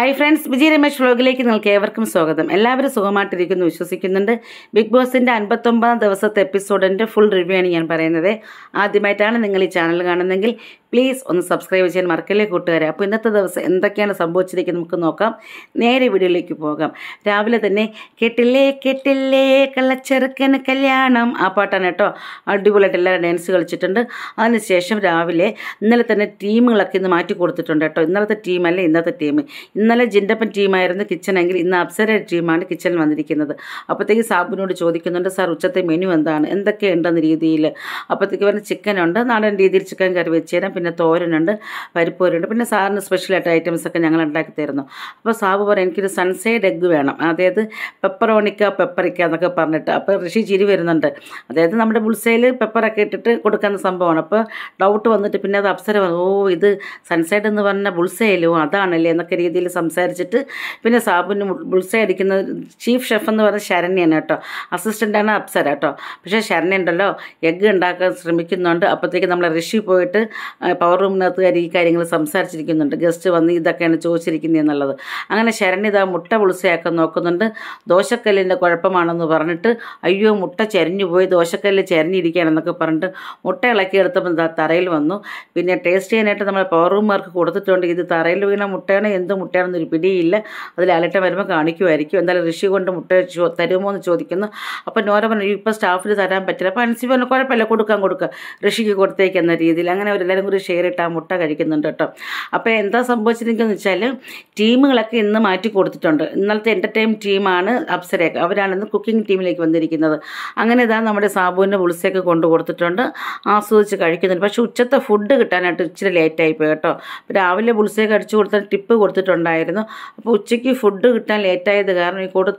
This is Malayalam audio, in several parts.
ഹായ് ഫ്രണ്ട്സ് വിജയ് രമേശ് വ്ലോഗിലേക്ക് നിങ്ങൾക്ക് ഏവർക്കും സ്വാഗതം എല്ലാവരും സുഖമായിട്ടിരിക്കുന്നു വിശ്വസിക്കുന്നുണ്ട് ബിഗ് ബോസിൻ്റെ അൻപത്തൊമ്പതാം ദിവസത്തെ എപ്പിസോഡിൻ്റെ ഫുൾ റിവ്യൂ ആണ് ഞാൻ പറയുന്നത് ആദ്യമായിട്ടാണ് നിങ്ങൾ ഈ ചാനൽ കാണുന്നതെങ്കിൽ പ്ലീസ് ഒന്ന് സബ്സ്ക്രൈബ് ചെയ്യാൻ മറക്കല്ലേ കൂട്ടുകാരെ അപ്പോൾ ഇന്നത്തെ ദിവസം എന്തൊക്കെയാണ് സംഭവിച്ചിരിക്കുന്നത് നമുക്ക് നോക്കാം നേരെ വീഡിയോയിലേക്ക് പോകാം രാവിലെ തന്നെ കെട്ടില്ലേ കെട്ടില്ലേ ചെറുക്കന് കല്യാണം ആ പാട്ടാണ് കേട്ടോ അടിപൊളിയായിട്ട് എല്ലാവരും ഡാൻസ് കളിച്ചിട്ടുണ്ട് അതിനുശേഷം രാവിലെ ഇന്നലെ തന്നെ ടീമുകളൊക്കെ ഇന്ന് മാറ്റി കൊടുത്തിട്ടുണ്ട് കേട്ടോ ഇന്നലത്തെ ടീമല്ല ഇന്നത്തെ ടീം ഇന്നലെ ജിൻഡപ്പൻ ടീമായിരുന്നു കിച്ചനെങ്കിൽ ഇന്ന് അപ്സര ടീമാണ് കിച്ചനിൽ വന്നിരിക്കുന്നത് അപ്പോഴത്തേക്ക് സാബുവിനോട് ചോദിക്കുന്നുണ്ട് സാർ ഉച്ചത്തെ മെനു എന്താണ് എന്തൊക്കെയുണ്ടെന്ന രീതിയിൽ അപ്പോഴത്തേക്ക് പറഞ്ഞ് ചിക്കനുണ്ട് നാടൻ രീതിയിൽ ചിക്കൻ കറി വെച്ച് പിന്നെ തോരനുണ്ട് പരിപ്പൂരുണ്ട് പിന്നെ സാറിന് സ്പെഷ്യലായിട്ട് ഐറ്റംസൊക്കെ ഞങ്ങൾ ഉണ്ടാക്കി തരുന്നു അപ്പോൾ സാബു പറയും എനിക്കൊരു സൺസൈഡ് എഗ്ഗ് വേണം അതായത് പെപ്പറോണിക്ക പെപ്പറിക്ക എന്നൊക്കെ പറഞ്ഞിട്ട് അപ്പോൾ ഋഷി ചിരി വരുന്നുണ്ട് അതായത് നമ്മുടെ ബുൾസയിൽ പെപ്പറൊക്കെ ഇട്ടിട്ട് കൊടുക്കുന്ന സംഭവമാണ് അപ്പോൾ ഡൗട്ട് വന്നിട്ട് പിന്നെ അത് അപ്സര ഓ ഇത് സൺസൈഡ് എന്ന് പറഞ്ഞ ബുൾസയിലോ അതാണല്ലേ എന്നൊക്കെ രീതിയിൽ സംസാരിച്ചിട്ട് പിന്നെ സാബുവിന് ബുൾസൈ അടിക്കുന്ന ചീഫ് ഷെഫ് എന്ന് പറഞ്ഞ ശരണ്യാണ് കേട്ടോ അസിസ്റ്റൻ്റാണ് അപ്സര കേട്ടോ പക്ഷേ ശരണ്യുണ്ടല്ലോ എഗ്ഗ് ഉണ്ടാക്കാൻ ശ്രമിക്കുന്നുണ്ട് അപ്പോഴത്തേക്ക് നമ്മൾ ഋഷി പോയിട്ട് പവർ കാര്യം ഈ കാര്യങ്ങൾ സംസാരിച്ചിരിക്കുന്നുണ്ട് ഗസ്റ്റ് വന്ന് ഇതൊക്കെയാണ് ചോദിച്ചിരിക്കുന്നത് എന്നുള്ളത് അങ്ങനെ ശരണ്യത മുട്ട പുളിസയാക്കാൻ നോക്കുന്നുണ്ട് ദോശക്കല്ലിൻ്റെ കുഴപ്പമാണെന്ന് പറഞ്ഞിട്ട് അയ്യോ മുട്ട ചരിഞ്ഞു പോയി ദോശക്കല്ല് ചരിഞ്ഞിരിക്കുകയാണെന്നൊക്കെ പറഞ്ഞിട്ട് മുട്ട ഇളക്കിയെടുത്തപ്പോൾ തറയിൽ വന്നു പിന്നെ ടേസ്റ്റ് ചെയ്യാനായിട്ട് നമ്മൾ പവർ റൂമുകാർക്ക് കൊടുത്തിട്ടുണ്ട് ഇത് തറയിൽ വീണ മുട്ടയാണ് എന്ത് മുട്ടയാണെന്നൊരു പിടിയില്ല അതിൽ അലട്ടം വരുമ്പോൾ കാണിക്കുമായിരിക്കും എന്തായാലും ഋഷി കൊണ്ട് മുട്ട തരുമോ എന്ന് ചോദിക്കുന്നു അപ്പോൾ നോര പറഞ്ഞു ഇപ്പോൾ സ്റ്റാഫിൽ തരാൻ പറ്റില്ല അപ്പോൾ അനുസരിച്ച് പറഞ്ഞു കുഴപ്പമില്ല കൊടുക്കാൻ കൊടുക്കുക ഋഷിക്ക് കൊടുത്തേക്കുന്ന രീതിയിൽ അങ്ങനെ അവരെല്ലാവരും കൂടി ഷെയർ ഇട്ട ആ മുട്ട കഴിക്കുന്നുണ്ട് കേട്ടോ അപ്പോൾ എന്താ സംഭവിച്ചിരിക്കുന്നത് വെച്ചാൽ ടീമുകളൊക്കെ ഇന്ന് മാറ്റി കൊടുത്തിട്ടുണ്ട് ഇന്നലത്തെ എൻ്റർടൈൻ ടീമാണ് അപ്സരയൊക്കെ അവരാണ് ഇന്ന് കുക്കിംഗ് ടീമിലേക്ക് വന്നിരിക്കുന്നത് അങ്ങനെ ഇതാ നമ്മുടെ സാബുവിൻ്റെ പുളിസയൊക്കെ കൊണ്ടു കൊടുത്തിട്ടുണ്ട് ആസ്വദിച്ച് കഴിക്കുന്നുണ്ട് പക്ഷേ ഉച്ചത്തെ ഫുഡ് കിട്ടാനായിട്ട് ഇച്ചിരി ലേറ്റായി പോയി കേട്ടോ രാവിലെ പുളിസയൊക്കെ അടിച്ചു കൊടുത്ത ടിപ്പ് കൊടുത്തിട്ടുണ്ടായിരുന്നു അപ്പോൾ ഉച്ചയ്ക്ക് ഫുഡ് കിട്ടാൻ ലേറ്റായത് കാരണം ഈ കൊടുത്ത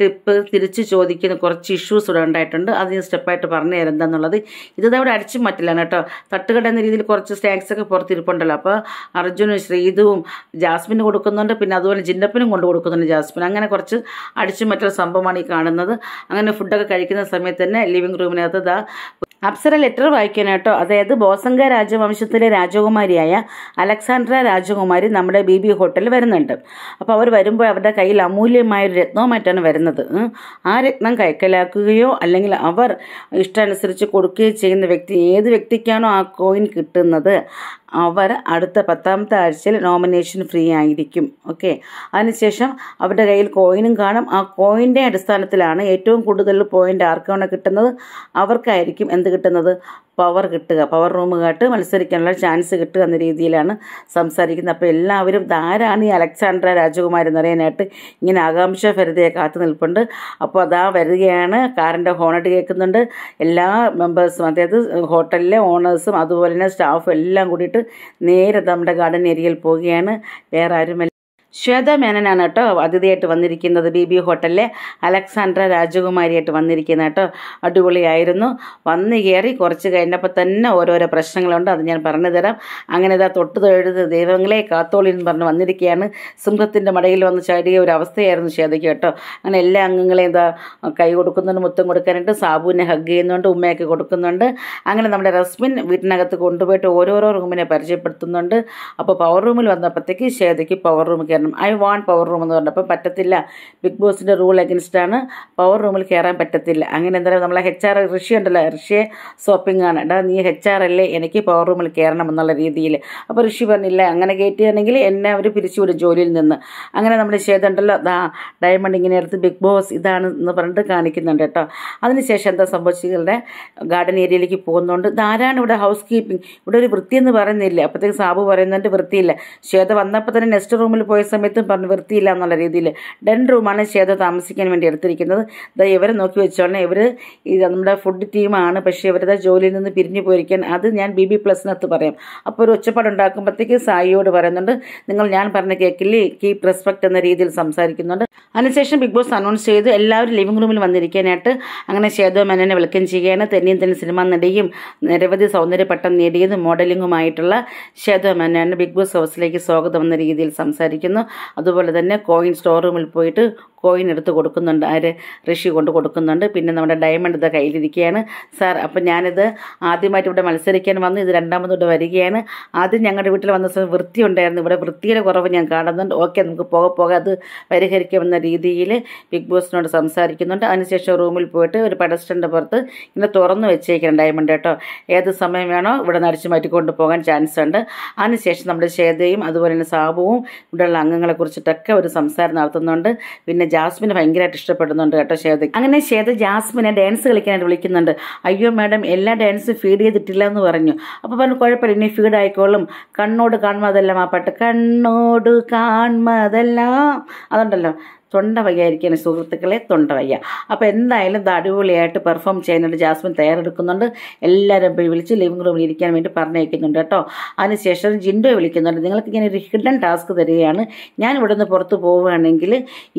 ടിപ്പ് തിരിച്ച് ചോദിക്കുന്ന കുറച്ച് ഇഷ്യൂസ് ഇവിടെ ഉണ്ടായിട്ടുണ്ട് അത് ഞാൻ സ്റ്റെപ്പായിട്ട് പറഞ്ഞു തരാം എന്താണെന്നുള്ളത് ഇത് അവിടെ അടിച്ചു മാറ്റില്ലാണ് കേട്ടോ തട്ടുകട എന്ന രീതിയിൽ കുറച്ച് സ്നാക്സ് ഒക്കെ പുറത്തിരിപ്പുണ്ടല്ലോ അപ്പോൾ അർജുനും ശ്രീതുവും ജാസ്മിന് കൊടുക്കുന്നുണ്ട് പിന്നെ അതുപോലെ ജിന്നപ്പിനും കൊണ്ട് കൊടുക്കുന്നുണ്ട് ജാസ്മിൻ അങ്ങനെ കുറച്ച് അടിച്ചു മാറ്റുള്ള സംഭവമാണ് ഈ കാണുന്നത് അങ്ങനെ ഫുഡൊക്കെ കഴിക്കുന്ന സമയത്ത് തന്നെ ലിവിങ് റൂമിനകത്ത് അപ്സര ലെറ്റർ കേട്ടോ അതായത് ബോസംഗ രാജവംശത്തിലെ രാജകുമാരിയായ അലക്സാണ്ട്ര രാജകുമാരി നമ്മുടെ ബി ബി ഹോട്ടലിൽ വരുന്നുണ്ട് അപ്പോൾ അവർ വരുമ്പോൾ അവരുടെ കയ്യിൽ അമൂല്യമായ ഒരു രത്നവുമായിട്ടാണ് വരുന്നത് ആ രത്നം കൈക്കലാക്കുകയോ അല്ലെങ്കിൽ അവർ ഇഷ്ടമനുസരിച്ച് കൊടുക്കുകയോ ചെയ്യുന്ന വ്യക്തി ഏത് വ്യക്തിക്കാണോ ആ കോയിൻ കിട്ടുന്നത് അവർ അടുത്ത പത്താമത്തെ ആഴ്ചയിൽ നോമിനേഷൻ ഫ്രീ ആയിരിക്കും ഓക്കെ അതിനുശേഷം അവരുടെ കയ്യിൽ കോയിനും കാണും ആ കോയിൻ്റെ അടിസ്ഥാനത്തിലാണ് ഏറ്റവും കൂടുതൽ പോയിൻ്റ് ആർക്കാണ് കിട്ടുന്നത് അവർക്കായിരിക്കും എന്ത് കിട്ടുന്നത് പവർ കിട്ടുക പവർ കാട്ട് മത്സരിക്കാനുള്ള ചാൻസ് കിട്ടുക എന്ന രീതിയിലാണ് സംസാരിക്കുന്നത് അപ്പോൾ എല്ലാവരും ആരാണ് ഈ അലക്സാണ്ട്ര രാജകുമാരി എന്നറിയാനായിട്ട് ഇങ്ങനെ ആകാംക്ഷ ഫരിതയെ കാത്തു നിൽപ്പുണ്ട് അപ്പോൾ അതാ വരികയാണ് കാറിൻ്റെ ഹോണട്ട് കേൾക്കുന്നുണ്ട് എല്ലാ മെമ്പേഴ്സും അതായത് ഹോട്ടലിലെ ഓണേഴ്സും അതുപോലെ തന്നെ സ്റ്റാഫും എല്ലാം കൂടിയിട്ട് നേരെ നമ്മുടെ ഗാർഡൻ ഏരിയയിൽ പോവുകയാണ് വേറെ ആരുമല്ല ശ്വേത മേനനാണ് കേട്ടോ അതിഥിയായിട്ട് വന്നിരിക്കുന്നത് ബി ബി ഹോട്ടലിലെ അലക്സാണ്ട്ര രാജകുമാരിയായിട്ട് വന്നിരിക്കുന്നത് കേട്ടോ അടിപൊളിയായിരുന്നു വന്ന് കയറി കുറച്ച് കഴിഞ്ഞപ്പോൾ തന്നെ ഓരോരോ പ്രശ്നങ്ങളുണ്ട് അത് ഞാൻ പറഞ്ഞു തരാം അങ്ങനെ ഇതാ തൊട്ട് തൊഴുത് ദൈവങ്ങളെ കാത്തോളി എന്ന് പറഞ്ഞ് വന്നിരിക്കുകയാണ് സിംഹത്തിൻ്റെ മടയിൽ വന്ന് ചാടിയ ഒരു അവസ്ഥയായിരുന്നു ശ്വേതയ്ക്ക് കേട്ടോ അങ്ങനെ എല്ലാ അംഗങ്ങളെയും ഇതാ കൈ കൊടുക്കുന്നുണ്ട് മുത്തം കൊടുക്കാനുണ്ട് സാബുവിനെ ഹഗ് ചെയ്യുന്നുണ്ട് ഉമ്മയൊക്കെ കൊടുക്കുന്നുണ്ട് അങ്ങനെ നമ്മുടെ റസ്മിൻ വീട്ടിനകത്ത് കൊണ്ടുപോയിട്ട് ഓരോരോ റൂമിനെ പരിചയപ്പെടുത്തുന്നുണ്ട് അപ്പോൾ പവർ റൂമിൽ വന്നപ്പോഴത്തേക്ക് ശ്വേതയ്ക്ക് പവർ റൂമിൽ കയറണം വരണം ഐ വാണ്ട് പവർ റൂം എന്ന് പറഞ്ഞു അപ്പം പറ്റത്തില്ല ബിഗ് ബോസിൻ്റെ റൂൾ അഗൻസ്റ്റാണ് പവർ റൂമിൽ കയറാൻ പറ്റത്തില്ല അങ്ങനെ എന്തായാലും നമ്മളെ ഹെച്ച് ആർ ഋഷി ഉണ്ടല്ലോ ഋഷിയെ സോപ്പിംഗ് ആണ് എടാ നീ ഹെച്ച് ആർ അല്ലേ എനിക്ക് പവർ റൂമിൽ കയറണം എന്നുള്ള രീതിയിൽ അപ്പോൾ ഋഷി പറഞ്ഞില്ല അങ്ങനെ കയറ്റുകയാണെങ്കിൽ എന്നെ അവർ പിരിച്ചുവിടും ജോലിയിൽ നിന്ന് അങ്ങനെ നമ്മൾ ചെയ്തുണ്ടല്ലോ ദാ ഡയമണ്ട് ഇങ്ങനെ എടുത്ത് ബിഗ് ബോസ് ഇതാണ് എന്ന് പറഞ്ഞിട്ട് കാണിക്കുന്നുണ്ട് കേട്ടോ അതിനുശേഷം എന്താ സംഭവിച്ചുകളുടെ ഗാർഡൻ ഏരിയയിലേക്ക് പോകുന്നതുകൊണ്ട് ധാരാളം ഇവിടെ ഹൗസ് കീപ്പിംഗ് ഇവിടെ ഒരു വൃത്തിയെന്ന് പറയുന്നില്ല അപ്പോഴത്തേക്ക് സാബു പറയുന്നതിൻ്റെ വൃത്തിയില്ല ശ്വേത വന്നപ്പോൾ തന്നെ നെക്സ്റ്റ് റൂമിൽ പോയ സമയത്തും പറഞ്ഞു വൃത്തിയില്ല എന്നുള്ള രീതിയിൽ ഡൻ റൂമാണ് ശ്വേത താമസിക്കാൻ വേണ്ടി എടുത്തിരിക്കുന്നത് ഇതാ ഇവരെ നോക്കി വെച്ചോളെ ഇവർ ഇത് നമ്മുടെ ഫുഡ് ടീമാണ് പക്ഷേ ഇവരുടെ ജോലിയിൽ നിന്ന് പിരിഞ്ഞു പോയിരിക്കാൻ അത് ഞാൻ ബി ബി പ്ലസിനകത്ത് പറയാം അപ്പോൾ ഒരു ഒച്ചപ്പാട് ഉണ്ടാക്കുമ്പോഴത്തേക്ക് സായിയോട് പറയുന്നുണ്ട് നിങ്ങൾ ഞാൻ പറഞ്ഞ കേക്കില്ലേ കീപ് റെസ്പെക്ട് എന്ന രീതിയിൽ സംസാരിക്കുന്നുണ്ട് അതിനുശേഷം ബിഗ് ബോസ് അനൗൺസ് ചെയ്ത് എല്ലാവരും ലിവിംഗ് റൂമിൽ വന്നിരിക്കാനായിട്ട് അങ്ങനെ ശേതോ മേനനെ വെൽക്കം ചെയ്യാൻ തന്നെയും തന്നെ സിനിമ നടിയും നിരവധി സൗന്ദര്യപട്ടം നേടിയതും മോഡലിംഗുമായിട്ടുള്ള ശേതോ മേനാണ് ബിഗ് ബോസ് ഹൗസിലേക്ക് സ്വാഗതം എന്ന രീതിയിൽ സംസാരിക്കുന്നത് കൊടുക്കുന്നു അതുപോലെ തന്നെ കോയിൻ സ്റ്റോറൂമിൽ പോയിട്ട് കോയിൻ എടുത്ത് കൊടുക്കുന്നുണ്ട് ആര് ഋഷി കൊണ്ട് കൊടുക്കുന്നുണ്ട് പിന്നെ നമ്മുടെ ഡയമണ്ട് ഇത് കയ്യിലിരിക്കുകയാണ് സാർ അപ്പം ഞാനിത് ആദ്യമായിട്ട് ഇവിടെ മത്സരിക്കാൻ വന്നു ഇത് രണ്ടാമത് ഇവിടെ വരികയാണ് ആദ്യം ഞങ്ങളുടെ വീട്ടിൽ വന്ന സമയം വൃത്തി ഉണ്ടായിരുന്നു ഇവിടെ വൃത്തിയുടെ കുറവ് ഞാൻ കാണുന്നുണ്ട് ഓക്കെ നമുക്ക് പോകെ പോകെ അത് പരിഹരിക്കുമെന്ന രീതിയിൽ ബിഗ് ബോസിനോട് സംസാരിക്കുന്നുണ്ട് അതിനുശേഷം റൂമിൽ പോയിട്ട് ഒരു പെഡസ്റ്റൻ്റെ പുറത്ത് ഇങ്ങനെ തുറന്നു വെച്ചേക്കണം ഡയമണ്ട് കേട്ടോ ഏത് സമയം വേണോ ഇവിടെ നിന്ന് അടിച്ചു മാറ്റിക്കൊണ്ട് പോകാൻ ചാൻസ് ഉണ്ട് അതിനുശേഷം നമ്മുടെ ശ്വേതയും അതുപോലെ തന്നെ സാബുവും ഇവിടെയുള്ള അംഗങ്ങളെ കുറിച്ചിട്ടൊക്കെ ഒരു സംസാരം നടത്തുന്നുണ്ട് പിന്നെ ജാസ്മിന് ഭയങ്കരമായിട്ട് ഇഷ്ടപ്പെടുന്നുണ്ട് കേട്ടോ ശ്വേത അങ്ങനെ ശ്വേത ജാസ്മിനെ ഡാൻസ് കളിക്കാനായിട്ട് വിളിക്കുന്നുണ്ട് അയ്യോ മാഡം എല്ലാ ഡാൻസും ഫീഡ് ചെയ്തിട്ടില്ല എന്ന് പറഞ്ഞു അപ്പോൾ പറഞ്ഞു കുഴപ്പമില്ല ഇനി ഫീഡ് ആയിക്കോളും കണ്ണോട് അതെല്ലാം ആ പാട്ട് കണ്ണോട് അതെല്ലാം അതുണ്ടല്ലോ തൊണ്ട വയ്യായിരിക്കാണ് സുഹൃത്തുക്കളെ തൊണ്ട വയ്യ അപ്പോൾ എന്തായാലും ഇത് അടിപൊളിയായിട്ട് പെർഫോം ചെയ്യാനായിട്ട് ജാസ്മിൻ തയ്യാറെടുക്കുന്നുണ്ട് എല്ലാവരും വിളിച്ച് ലിവിംഗ് റൂമിൽ ഇരിക്കാൻ വേണ്ടി പറഞ്ഞയക്കുന്നുണ്ട് കേട്ടോ അതിനുശേഷം ജിൻഡോയെ വിളിക്കുന്നുണ്ട് നിങ്ങൾക്ക് ഇങ്ങനെ ഒരു ഹിഡൻ ടാസ്ക് തരികയാണ് ഞാൻ ഇവിടുന്ന് പുറത്ത് പോവുകയാണെങ്കിൽ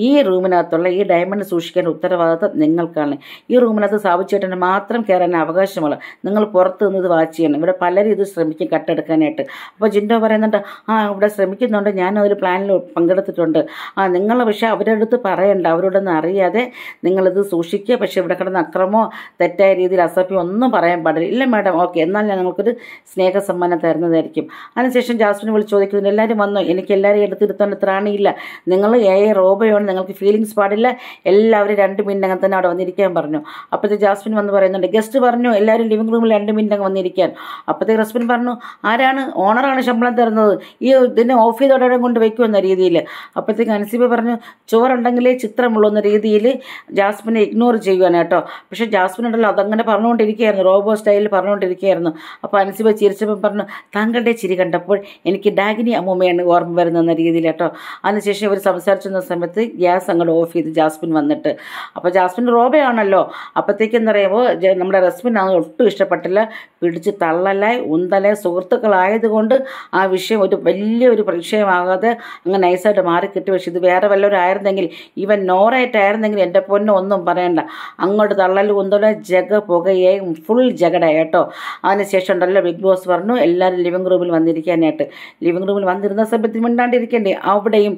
ഈ റൂമിനകത്തുള്ള ഈ ഡയമണ്ട് സൂക്ഷിക്കേണ്ട ഉത്തരവാദിത്വം നിങ്ങൾക്കാണ് ഈ റൂമിനകത്ത് സ്ഥാപിച്ചിട്ട് മാത്രം കയറാൻ അവകാശമുള്ളൂ നിങ്ങൾ പുറത്ത് നിന്ന് ഇത് വാച്ച് ചെയ്യണം ഇവിടെ പലരും ഇത് ശ്രമിക്കും കട്ടെടുക്കാനായിട്ട് അപ്പോൾ ജിൻഡോ പറയുന്നുണ്ട് ആ ഇവിടെ ശ്രമിക്കുന്നുണ്ട് ഞാൻ ഒരു പ്ലാനിൽ പങ്കെടുത്തിട്ടുണ്ട് ആ നിങ്ങളെ പക്ഷേ അവരുടെ അടുത്ത് പറയണ്ട അവരോടൊന്നും അറിയാതെ നിങ്ങളിത് സൂക്ഷിക്കുക പക്ഷേ ഇവിടെ കിടന്ന് അക്രമോ തെറ്റായ രീതിയിൽ അസഭ്യം ഒന്നും പറയാൻ പാടില്ല ഇല്ല മാഡം ഓക്കെ എന്നാൽ ഞാൻ നിങ്ങൾക്കൊരു സ്നേഹ സമ്മാനം തരുന്നതായിരിക്കും അതിനുശേഷം ജാസ്മിനെ വിളിച്ച് ചോദിക്കുന്നു എല്ലാവരും വന്നോ എനിക്ക് എല്ലാവരും എടുത്തിരുത്താൻ ത്രാണിയില്ല നിങ്ങൾ എ ഐ നിങ്ങൾക്ക് ഫീലിങ്സ് പാടില്ല എല്ലാവരും രണ്ട് മിനിറ്റിനകം തന്നെ അവിടെ വന്നിരിക്കാൻ പറഞ്ഞു അപ്പോഴത്തെ ജാസ്മിൻ വന്ന് പറയുന്നുണ്ട് ഗസ്റ്റ് പറഞ്ഞു എല്ലാവരും ലിവിംഗ് റൂമിൽ രണ്ട് മിനിറ്റിനകം വന്നിരിക്കാൻ അപ്പോഴത്തെ ഹസ്ബൻഡ് പറഞ്ഞു ആരാണ് ഓണറാണ് ശമ്പളം തരുന്നത് ഈ ഇതിനെ ഓഫ് ചെയ്തോടെ കൊണ്ട് വയ്ക്കുമെന്ന രീതിയിൽ അപ്പോഴത്തേക്ക് അനസീബ പറഞ്ഞു ചോറ് ഉണ്ടെങ്കിലേ ചിത്രമുള്ളൂ എന്ന രീതിയിൽ ജാസ്മിനെ ഇഗ്നോർ ചെയ്യുവാണ് കേട്ടോ പക്ഷേ ജാസ്മിൻ ഉണ്ടല്ലോ അതങ്ങനെ പറഞ്ഞുകൊണ്ടിരിക്കുകയായിരുന്നു റോബോ സ്റ്റൈലിൽ പറഞ്ഞുകൊണ്ടിരിക്കുകയായിരുന്നു അപ്പോൾ അനുസിബ ചിരിച്ചപ്പം പറഞ്ഞു താങ്കളുടെ ചിരി കണ്ടപ്പോൾ എനിക്ക് ഡാഗിനി അമ്മൂമ്മയാണ് ഓർമ്മ വരുന്നതെന്ന രീതിയിൽ കേട്ടോ അതിനുശേഷം ഇവർ സംസാരിച്ചിരുന്ന സമയത്ത് ഗ്യാസ് അങ്ങോട്ട് ഓഫ് ചെയ്ത് ജാസ്മിൻ വന്നിട്ട് അപ്പോൾ ജാസ്മിൻ റോബയാണല്ലോ അപ്പോഴത്തേക്കെന്ന് പറയുമ്പോൾ നമ്മുടെ റസ്മിൻ അത് ഒട്ടും ഇഷ്ടപ്പെട്ടില്ല പിടിച്ച് തള്ളലായി ഉന്തലായി സുഹൃത്തുക്കളായതുകൊണ്ട് ആ വിഷയം ഒരു വലിയൊരു വിഷയമാകാതെ അങ്ങനെ നൈസായിട്ട് മാറിക്കിട്ടി പക്ഷേ ഇത് വേറെ വല്ലവരായിരുന്നെങ്കിൽ അല്ലെങ്കിൽ ഇവൻ നോറേറ്റായിരുന്നെങ്കിൽ എൻ്റെ പൊന്നും ഒന്നും പറയണ്ട അങ്ങോട്ട് തള്ളൽ കുന്തല ജഗ പുകയെ ഫുൾ ജഗട കേട്ടോ അതിനുശേഷം ഉണ്ടല്ലോ ബിഗ് ബോസ് പറഞ്ഞു എല്ലാവരും ലിവിങ് റൂമിൽ വന്നിരിക്കാനായിട്ട് ലിവിങ് റൂമിൽ വന്നിരുന്ന സമയത്ത് മിണ്ടാണ്ടിരിക്കണ്ടേ അവിടെയും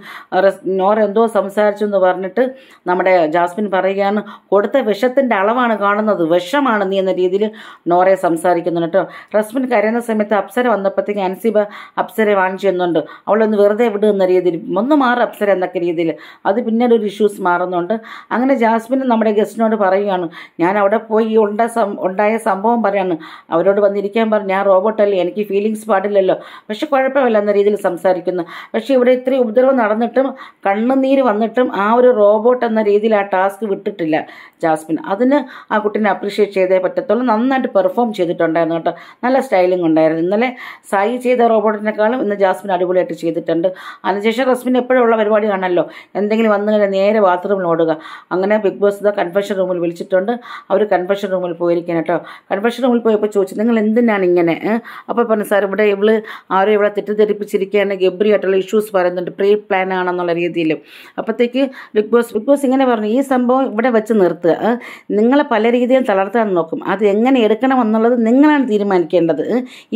നോറ എന്തോ സംസാരിച്ചു എന്ന് പറഞ്ഞിട്ട് നമ്മുടെ ജാസ്മിൻ പറയുകയാണ് കൊടുത്ത വിഷത്തിൻ്റെ അളവാണ് കാണുന്നത് വിഷമാണ് നീ എന്ന രീതിയിൽ നോറയെ സംസാരിക്കുന്നു കേട്ടോ റസ്മിൻ കരയുന്ന സമയത്ത് അപ്സര വന്നപ്പോഴത്തേക്ക് അൻസിബ അപ്സരെ വാങ്ങിച്ചു എന്നുണ്ട് അവളൊന്ന് വെറുതെ വിടുന്ന രീതിയിൽ ഒന്ന് മാറി അപ്സര എന്നൊക്കെ രീതിയിൽ അത് പിന്നീട് ഒരു ഇഷ്യൂസ് മാറുന്നുണ്ട് അങ്ങനെ ജാസ്മിൻ നമ്മുടെ ഗസ്റ്റിനോട് പറയുകയാണ് ഞാൻ അവിടെ പോയി ഉണ്ട ഉണ്ടായ സംഭവം പറയാണ് അവരോട് വന്നിരിക്കാൻ പറഞ്ഞു ഞാൻ റോബോട്ടല്ലേ എനിക്ക് ഫീലിങ്സ് പാടില്ലല്ലോ പക്ഷെ കുഴപ്പമില്ല എന്ന രീതിയിൽ സംസാരിക്കുന്നു പക്ഷേ ഇവിടെ ഇത്രയും ഉപദ്രവം നടന്നിട്ടും കണ്ണുനീര് വന്നിട്ടും ആ ഒരു റോബോട്ട് എന്ന രീതിയിൽ ആ ടാസ്ക് വിട്ടിട്ടില്ല ജാസ്മിൻ അതിന് ആ കുട്ടീനെ അപ്രീഷിയേറ്റ് ചെയ്തേ പറ്റത്തുള്ളൂ നന്നായിട്ട് പെർഫോം ചെയ്തിട്ടുണ്ടായിരുന്നു കേട്ടോ നല്ല സ്റ്റൈലിംഗ് ഉണ്ടായിരുന്നു ഇന്നലെ സായി ചെയ്ത റോബോട്ടിനേക്കാളും ഇന്ന് ജാസ്മിൻ അടിപൊളിയായിട്ട് ചെയ്തിട്ടുണ്ട് അതിനുശേഷം റസ്മിൻ എപ്പോഴുള്ള പരിപാടി കാണല്ലോ എന്തെങ്കിലും വന്നു നേരെ ബാത്റൂമിൽ ഓടുക അങ്ങനെ ബിഗ് ബോസ് ദ കൺഫെഷൻ റൂമിൽ വിളിച്ചിട്ടുണ്ട് അവർ കൺഫെഷൻ റൂമിൽ പോയിരിക്കാൻ കേട്ടോ കൺഫെഷൻ റൂമിൽ പോയപ്പോൾ ചോദിച്ചു നിങ്ങൾ എന്തിനാണ് ഇങ്ങനെ അപ്പോൾ പറഞ്ഞു സാർ ഇവിടെ ഇവൾ ആരും ഇവിടെ തെറ്റിദ്ധരിപ്പിച്ചിരിക്കുകയാണ് ആയിട്ടുള്ള ഇഷ്യൂസ് പറയുന്നുണ്ട് പ്രീ പ്ലാൻ ആണെന്നുള്ള രീതിയിൽ അപ്പോഴത്തേക്ക് ബിഗ് ബോസ് ബിഗ് ബോസ് ഇങ്ങനെ പറഞ്ഞു ഈ സംഭവം ഇവിടെ വെച്ച് നിർത്തുക നിങ്ങളെ പല രീതിയിൽ തളർത്താൻ നോക്കും അത് എങ്ങനെ എടുക്കണം എന്നുള്ളത് നിങ്ങളാണ് തീരുമാനിക്കേണ്ടത്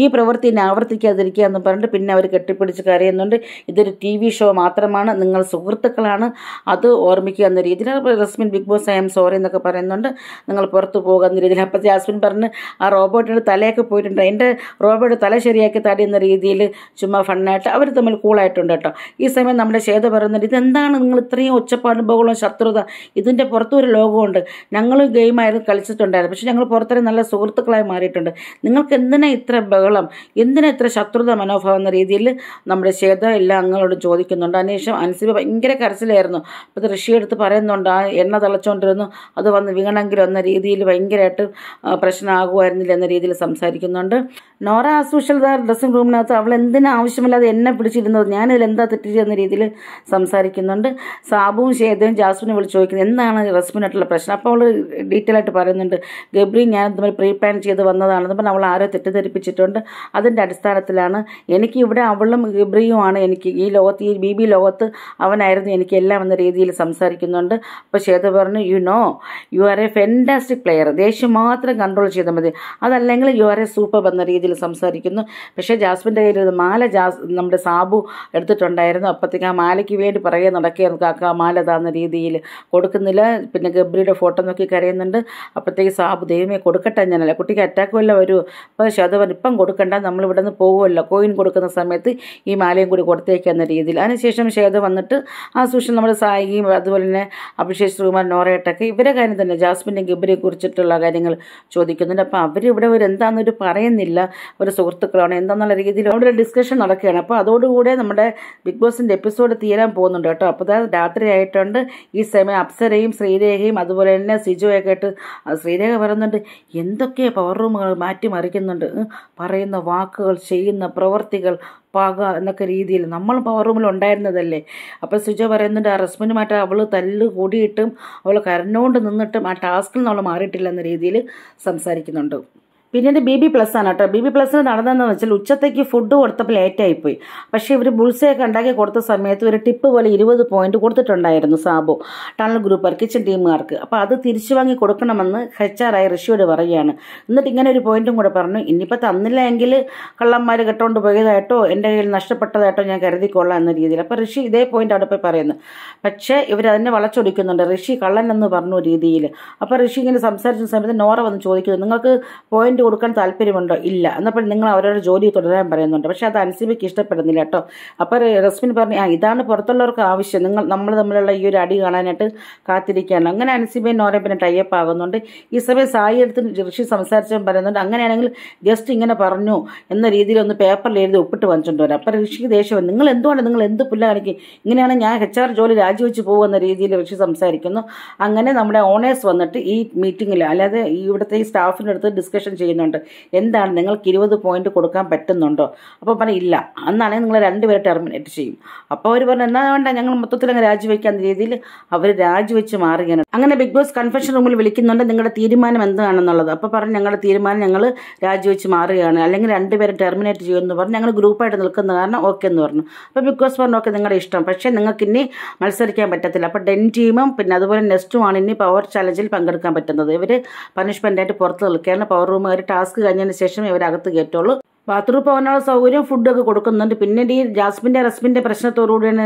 ഈ പ്രവൃത്തി ആവർത്തിക്കാതിരിക്കുക എന്ന് പറഞ്ഞിട്ട് പിന്നെ അവർ കെട്ടിപ്പിടിച്ച് കരയുന്നുണ്ട് ഇതൊരു ടി വി ഷോ മാത്രമാണ് നിങ്ങൾ സുഹൃത്തുക്കളാണ് അത് ഓർമ്മിക്കുക എന്ന രീതിയിൽ Resmin Bigg Boss I'm sorry എന്നൊക്കെ പറയുന്നുണ്ട് നിങ്ങൾ പുറത്ത് പോകുക എന്ന രീതിയിൽ അപ്പോൾ ജാസ്മിൻ പറഞ്ഞ് ആ റോബോട്ടിൻ്റെ തലയൊക്കെ പോയിട്ടുണ്ട് എൻ്റെ റോബോട്ട് തല ശരിയാക്കി തടി എന്ന രീതിയിൽ ചുമ്മാ ഫണ്ണായിട്ട് അവർ തമ്മിൽ കൂളായിട്ടുണ്ട് കേട്ടോ ഈ സമയം നമ്മുടെ പറയുന്ന രീതി എന്താണ് നിങ്ങൾ ഇത്രയും ഒച്ചപ്പാടും ബഹളം ശത്രുത ഇതിൻ്റെ പുറത്തൊരു ലോകമുണ്ട് ഞങ്ങൾ ഗെയിമായിരുന്നു കളിച്ചിട്ടുണ്ടായിരുന്നു പക്ഷേ ഞങ്ങൾ പുറത്തൊരു നല്ല സുഹൃത്തുക്കളായി മാറിയിട്ടുണ്ട് നിങ്ങൾക്ക് എന്തിനാ ഇത്ര ബഹളം എന്തിനാ ഇത്ര ശത്രുത മനോഭാവം എന്ന രീതിയിൽ നമ്മുടെ ശ്വേത എല്ലാം അങ്ങോട്ട് ചോദിക്കുന്നുണ്ട് അന്വേഷണം അനുസരിച്ച് ഭയങ്കര കരച്ചിലായിരുന്നു അപ്പോൾ ഋഷിയെടുത്ത് പറയുന്നുണ്ട് ആ എണ്ണ തിളച്ചുകൊണ്ടിരുന്നു അത് വന്ന് വീണെങ്കിൽ എന്ന രീതിയിൽ ഭയങ്കരമായിട്ട് പ്രശ്നമാകുമായിരുന്നില്ല എന്ന രീതിയിൽ സംസാരിക്കുന്നുണ്ട് നോറ ആസൂഷൽ ഡ്രസ്സിംഗ് റൂമിനകത്ത് അവൾ എന്തിനാ ആവശ്യമില്ലാതെ എന്നെ പിടിച്ചിരുന്നത് ഞാനിതിൽ എന്താ തെറ്റിച്ചു എന്ന രീതിയിൽ സംസാരിക്കുന്നുണ്ട് സാബുവും ഷേദയും ജാസ്മിനെ വിളിച്ച് ചോദിക്കുന്നത് എന്താണ് റസ്മിനായിട്ടുള്ള പ്രശ്നം അപ്പോൾ അവൾ ഡീറ്റെയിൽ ആയിട്ട് പറയുന്നുണ്ട് ഗബ്രി ഞാൻ ഇതുപോലെ പ്രീ പ്ലാൻ ചെയ്ത് വന്നതാണെന്ന് പറഞ്ഞാൽ അവൾ ആരോ തെറ്റിദ്ധരിപ്പിച്ചിട്ടുണ്ട് അതിൻ്റെ അടിസ്ഥാനത്തിലാണ് എനിക്ക് ഇവിടെ അവളും ഗബ്രിയുമാണ് എനിക്ക് ഈ ലോകത്ത് ഈ ബി ബി ലോകത്ത് അവനായിരുന്നു എനിക്ക് എല്ലാം എന്ന് രീതിയിൽ സംസാരിക്കുന്നുണ്ട് അപ്പോൾ ശ്വേത പറഞ്ഞു you know you are a fantastic player ദേഷ്യം മാത്രം കൺട്രോൾ ചെയ്താൽ മതി അതല്ലെങ്കിൽ യു ആർ എ സൂപ്പർ എന്ന രീതിയിൽ സംസാരിക്കുന്നു പക്ഷേ ജാസ്മിൻ്റെ കയ്യിൽ മാല ജാസ് നമ്മുടെ സാബു എടുത്തിട്ടുണ്ടായിരുന്നു അപ്പോഴത്തേക്ക് ആ മാലയ്ക്ക് വേണ്ടി പറയുക നടക്കുക കാക്ക മാല താന്ന രീതിയിൽ കൊടുക്കുന്നില്ല പിന്നെ ഗബ്രിയുടെ ഫോട്ടോ നോക്കി കരയുന്നുണ്ട് അപ്പോഴത്തേക്ക് സാബു ദൈവമേ കൊടുക്കട്ടെ ഞാനല്ല കുട്ടിക്ക് അറ്റാക്ക് വല്ല ഒരു അപ്പോൾ പറഞ്ഞു ഇപ്പം കൊടുക്കണ്ട നമ്മൾ ഇവിടെ നിന്ന് പോകുമല്ലോ കോയിൻ കൊടുക്കുന്ന സമയത്ത് ഈ മാലയും കൂടി കൊടുത്തേക്കുക എന്ന രീതിയിൽ അതിനുശേഷം ശേത വന്നിട്ട് ആ സൂക്ഷ്മം നമ്മുടെ സായിയും അതുപോലെ തന്നെ അഭിഷേക് ശ്രീകുമാർ നോറയട്ടൊക്കെ ഇവരെ കാര്യം തന്നെ ജാസ്മിൻ്റെ ഗബരിയെ കുറിച്ചിട്ടുള്ള കാര്യങ്ങൾ ചോദിക്കുന്നുണ്ട് അപ്പോൾ അവരിവിടെ അവർ ഒരു പറയുന്നില്ല അവർ സുഹൃത്തുക്കളാണ് എന്താണെന്നുള്ള രീതിയിൽ അവിടെ ഒരു ഡിസ്കഷൻ നടക്കുകയാണ് അപ്പോൾ അതോടുകൂടെ നമ്മുടെ ബിഗ് ബോസിൻ്റെ എപ്പിസോഡ് തീരാൻ പോകുന്നുണ്ട് കേട്ടോ അപ്പോൾ അതായത് രാത്രി ആയിട്ടുണ്ട് ഈ സമയം അപ്സരയും ശ്രീരേഖയും അതുപോലെ തന്നെ സിജുവൊക്കെ ആയിട്ട് ശ്രീരേഖ പറയുന്നുണ്ട് എന്തൊക്കെ പവർ റൂമുകൾ മാറ്റിമറിക്കുന്നുണ്ട് പറയുന്ന വാക്കുകൾ ചെയ്യുന്ന പ്രവൃത്തികൾ പാക എന്നൊക്കെ രീതിയിൽ നമ്മൾ പവർ റൂമിൽ ഉണ്ടായിരുന്നതല്ലേ അപ്പോൾ സുജ പറയുന്നുണ്ട് ആ റസ്മിനുമായിട്ട് അവൾ തല്ല് കൂടിയിട്ടും അവൾ കരഞ്ഞുകൊണ്ട് നിന്നിട്ടും ആ ടാസ്കിൽ നിന്ന് അവൾ മാറിയിട്ടില്ല എന്ന രീതിയിൽ സംസാരിക്കുന്നുണ്ട് ഇത് ബി ബി പ്ലസ് ആണ് കേട്ടോ ബി ബി പ്ലസ്സിന് നടന്നതെന്ന് വെച്ചാൽ ഉച്ചത്തേക്ക് ഫുഡ് കൊടുത്തപ്പോൾ ലേറ്റായി പോയി പക്ഷേ ഇവർ ബുൾസയൊക്കെ ഉണ്ടാക്കി കൊടുത്ത സമയത്ത് ഒരു ടിപ്പ് പോലെ ഇരുപത് പോയിന്റ് കൊടുത്തിട്ടുണ്ടായിരുന്നു സാബു ടണൽ ഗ്രൂപ്പുകാർ കിച്ചൺ ടീമുകാർക്ക് അപ്പോൾ അത് തിരിച്ചു വാങ്ങി കൊടുക്കണമെന്ന് ഹെച്ച് ആർ ആയി ഋഷിയോട് പറയുകയാണ് എന്നിട്ട് ഇങ്ങനെ ഒരു പോയിന്റും കൂടെ പറഞ്ഞു ഇനിയിപ്പോൾ തന്നില്ല എങ്കിൽ കള്ളന്മാർ കെട്ടുകൊണ്ട് പോയതായിട്ടോ എൻ്റെ കയ്യിൽ നഷ്ടപ്പെട്ടതായിട്ടോ ഞാൻ കരുതിക്കൊള്ളാം എന്ന രീതിയിൽ അപ്പോൾ ഋഷി ഇതേ പോയിന്റ് അവിടെ പോയി പറയുന്നു പക്ഷേ ഇവർ അതിനെ വളച്ചൊടിക്കുന്നുണ്ട് ഋഷി കള്ളൻ എന്ന് പറഞ്ഞു രീതിയിൽ അപ്പോൾ ഋഷി ഇങ്ങനെ സംസാരിച്ച സമയത്ത് നോറ വന്ന് ചോദിക്കുന്നു നിങ്ങൾക്ക് പോയിന്റ് ജോലി കൊടുക്കാൻ താല്പര്യമുണ്ടോ ഇല്ല എന്നപ്പോൾ നിങ്ങൾ അവരുടെ ജോലി തുടരാൻ പറയുന്നുണ്ട് പക്ഷേ അത് അൻസിബയ്ക്ക് ഇഷ്ടപ്പെടുന്നില്ല കേട്ടോ അപ്പോൾ റസ്മിൻ പറഞ്ഞു ആ ഇതാണ് പുറത്തുള്ളവർക്ക് ആവശ്യം നിങ്ങൾ നമ്മൾ തമ്മിലുള്ള ഈ ഒരു അടി കാണാനായിട്ട് കാത്തിരിക്കുകയാണ് അങ്ങനെ അൻസിബയും നോരെ പിന്നെ ടൈപ്പ് ആകുന്നുണ്ട് ഈ സമയം സായി എടുത്ത് ഋഷി സംസാരിച്ചു പറയുന്നുണ്ട് അങ്ങനെയാണെങ്കിൽ ജസ്റ്റ് ഇങ്ങനെ പറഞ്ഞു എന്ന രീതിയിൽ ഒന്ന് പേപ്പറിൽ എഴുതി ഒപ്പിട്ട് വന്നിട്ടുണ്ട് വരാം അപ്പോൾ ഋഷിക്ക് ദേഷ്യം നിങ്ങൾ എന്തുകൊണ്ട് നിങ്ങൾ എന്ത് പുല്ല കാണിക്കും ഇങ്ങനെയാണ് ഞാൻ എച്ച് ആർ ജോലി രാജിവെച്ച് പോകുമെന്ന രീതിയിൽ ഋഷി സംസാരിക്കുന്നു അങ്ങനെ നമ്മുടെ ഓണേഴ്സ് വന്നിട്ട് ഈ മീറ്റിങ്ങിൽ അല്ലാതെ ഇവിടുത്തെ ഈ സ്റ്റാഫിൻ്റെ അടുത്ത് ഡിസ്കഷൻ ചെയ്യുന്നു ചെയ്യുന്നുണ്ട് എന്താണ് നിങ്ങൾക്ക് ഇരുപത് പോയിന്റ് കൊടുക്കാൻ പറ്റുന്നുണ്ടോ അപ്പോൾ പറഞ്ഞു ഇല്ല അന്നാണെങ്കിൽ നിങ്ങൾ രണ്ടുപേരെ ടെർമിനേറ്റ് ചെയ്യും അപ്പോൾ അവർ പറഞ്ഞു എന്നാ വേണ്ട ഞങ്ങൾ മൊത്തത്തിൽ അങ്ങ് രാജിവെക്കാൻ രീതിയിൽ അവർ രാജിവെച്ച് മാറുകയാണ് അങ്ങനെ ബിഗ് ബോസ് കൺഫെഷൻ റൂമിൽ വിളിക്കുന്നുണ്ട് നിങ്ങളുടെ തീരുമാനം എന്താണെന്നുള്ളത് അപ്പോൾ പറഞ്ഞു ഞങ്ങളുടെ തീരുമാനം ഞങ്ങൾ രാജിവെച്ച് മാറുകയാണ് അല്ലെങ്കിൽ രണ്ടുപേരെ ടെർമിനേറ്റ് ചെയ്യുമെന്ന് പറഞ്ഞ് ഞങ്ങൾ ഗ്രൂപ്പായിട്ട് നിൽക്കുന്ന കാരണം ഓക്കെ എന്ന് പറഞ്ഞു അപ്പോൾ ബിഗ് ബോസ് പറഞ്ഞു ഓക്കെ നിങ്ങളുടെ ഇഷ്ടം പക്ഷേ നിങ്ങൾക്ക് ഇനി മത്സരിക്കാൻ പറ്റത്തില്ല അപ്പോൾ ഡെൻ ടീമും പിന്നെ അതുപോലെ നെസ്റ്റുമാണ് ഇനി പവർ ചാലഞ്ചിൽ പങ്കെടുക്കാൻ പറ്റുന്നത് ഇവർ പനിഷ്മെൻ്റായിട്ട് പുറത്ത് നിൽക്കുകയാണ് പവർ റൂമുകാർ ടാസ്ക് കഴിഞ്ഞതിന് ശേഷം ഇവരകത്ത് കയറ്റുള്ളൂ ബാത്റൂം പോകാനുള്ള സൗകര്യം ഫുഡൊക്കെ കൊടുക്കുന്നുണ്ട് പിന്നെ ഈ ജാസ്മിൻ്റെ റസ്മിൻ്റെ പ്രശ്നത്തോടുകൂടിയാണ്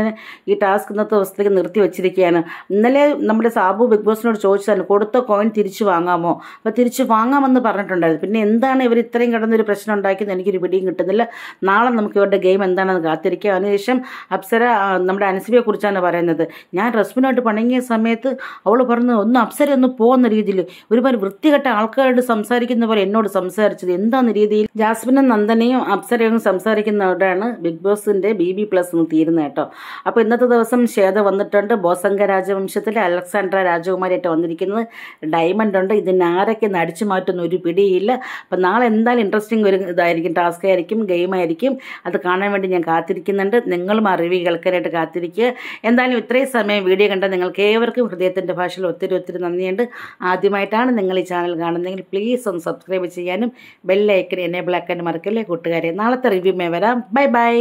ഈ ടാസ്ക് ഇന്നത്തെ ദിവസത്തേക്ക് നിർത്തി വെച്ചിരിക്കുകയാണ് ഇന്നലെ നമ്മുടെ സാബു ബിഗ് ബോസിനോട് ചോദിച്ചതാണ് കൊടുത്ത കോയിൻ തിരിച്ചു വാങ്ങാമോ അപ്പോൾ തിരിച്ചു വാങ്ങാമെന്ന് പറഞ്ഞിട്ടുണ്ടായിരുന്നു പിന്നെ എന്താണ് ഇവർ ഇത്രയും കിടന്നൊരു പ്രശ്നം ഉണ്ടാക്കിയെന്ന് എനിക്കൊരു പിടിയും കിട്ടുന്നില്ല നാളെ നമുക്ക് ഇവരുടെ ഗെയിം എന്താണെന്ന് കാത്തിരിക്കുക അതിനുശേഷം അപ്സര നമ്മുടെ അനസിബയെ കുറിച്ചാണ് പറയുന്നത് ഞാൻ റസ്മിനായിട്ട് പണങ്ങിയ സമയത്ത് അവൾ പറഞ്ഞു ഒന്ന് അപ്സര ഒന്ന് പോകുന്ന രീതിയിൽ ഒരുപാട് വൃത്തികെട്ട ആൾക്കാരോട് സംസാരിക്കുന്ന പോലെ എന്നോട് സംസാരിച്ചത് എന്താണെന്ന രീതിയിൽ ജാസ്മിനെ നന്ദ നന്ദനയും അപ്സരയും സംസാരിക്കുന്നതോടെയാണ് ബിഗ് ബോസിൻ്റെ ബി ബി പ്ലസ് എന്ന് തീരുന്നത് കേട്ടോ അപ്പോൾ ഇന്നത്തെ ദിവസം ശ്വേത വന്നിട്ടുണ്ട് ബോസംഗ രാജവംശത്തിലെ അലക്സാണ്ട്ര രാജകുമാരിയായിട്ട് വന്നിരിക്കുന്നത് ഡയമണ്ട് ഉണ്ട് ഇതിന് ആരൊക്കെ നടിച്ചു മാറ്റുന്ന ഒരു പിടിയില്ല അപ്പം നാളെ എന്തായാലും ഇൻട്രസ്റ്റിംഗ് ഒരു ഇതായിരിക്കും ടാസ്ക് ആയിരിക്കും ഗെയിം ആയിരിക്കും അത് കാണാൻ വേണ്ടി ഞാൻ കാത്തിരിക്കുന്നുണ്ട് നിങ്ങളും അറിവ് കേൾക്കാനായിട്ട് കാത്തിരിക്കുക എന്തായാലും ഇത്രയും സമയം വീഡിയോ കണ്ട നിങ്ങൾക്ക് ഏവർക്കും ഹൃദയത്തിൻ്റെ ഭാഷയിൽ ഒത്തിരി ഒത്തിരി നന്ദിയുണ്ട് ആദ്യമായിട്ടാണ് നിങ്ങൾ ഈ ചാനൽ കാണുന്നതെങ്കിൽ പ്ലീസ് ഒന്ന് സബ്സ്ക്രൈബ് ചെയ്യാനും ബെല്ലൈക്കൻ എനേബിൾ ആക്കാനും മറക്കല്ലേ കൂട്ടുകാരെ നാളത്തെ റിവ്യൂ മേ വരാം ബൈ ബൈ